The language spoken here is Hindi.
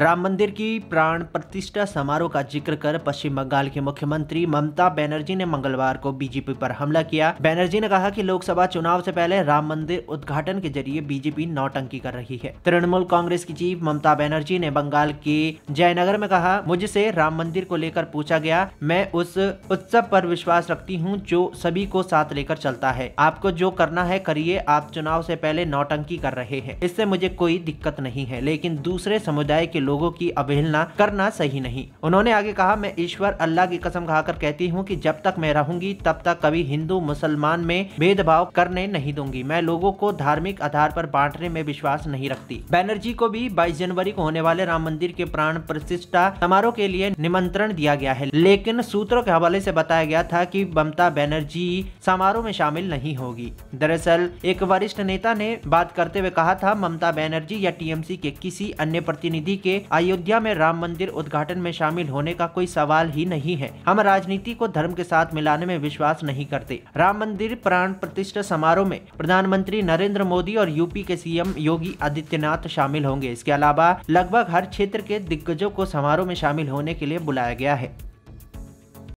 राम मंदिर की प्राण प्रतिष्ठा समारोह का जिक्र कर पश्चिम बंगाल के मुख्यमंत्री ममता बनर्जी ने मंगलवार को बीजेपी पर हमला किया बनर्जी ने कहा कि लोकसभा चुनाव से पहले राम मंदिर उद्घाटन के जरिए बीजेपी नौटंकी कर रही है तृणमूल कांग्रेस की चीफ ममता बनर्जी ने बंगाल के जयनगर में कहा मुझसे राम मंदिर को लेकर पूछा गया मैं उस उत्सव पर विश्वास रखती हूँ जो सभी को साथ लेकर चलता है आपको जो करना है करिए आप चुनाव से पहले नौटंकी कर रहे हैं इससे मुझे कोई दिक्कत नहीं है लेकिन दूसरे समुदाय के लोगों की अवहेलना करना सही नहीं उन्होंने आगे कहा मैं ईश्वर अल्लाह की कसम खाकर कहती हूँ कि जब तक मैं रहूंगी तब तक कभी हिंदू मुसलमान में भेदभाव करने नहीं दूंगी मैं लोगों को धार्मिक आधार पर बांटने में विश्वास नहीं रखती बैनर्जी को भी बाईस जनवरी को होने वाले राम मंदिर के प्राण प्रतिष्ठा समारोह के लिए निमंत्रण दिया गया है लेकिन सूत्रों के हवाले से बताया गया था कि ममता बैनर्जी समारोह में शामिल नहीं होगी दरअसल एक वरिष्ठ नेता ने बात करते हुए कहा था ममता बैनर्जी या टीएमसी के किसी अन्य प्रतिनिधि के अयोध्या में राम मंदिर उद्घाटन में शामिल होने का कोई सवाल ही नहीं है हम राजनीति को धर्म के साथ मिलाने में विश्वास नहीं करते राम मंदिर प्राण प्रतिष्ठा समारोह में प्रधानमंत्री नरेंद्र मोदी और यूपी के सीएम योगी आदित्यनाथ शामिल होंगे इसके अलावा लगभग हर क्षेत्र के दिग्गजों को समारोह में शामिल होने के लिए बुलाया गया है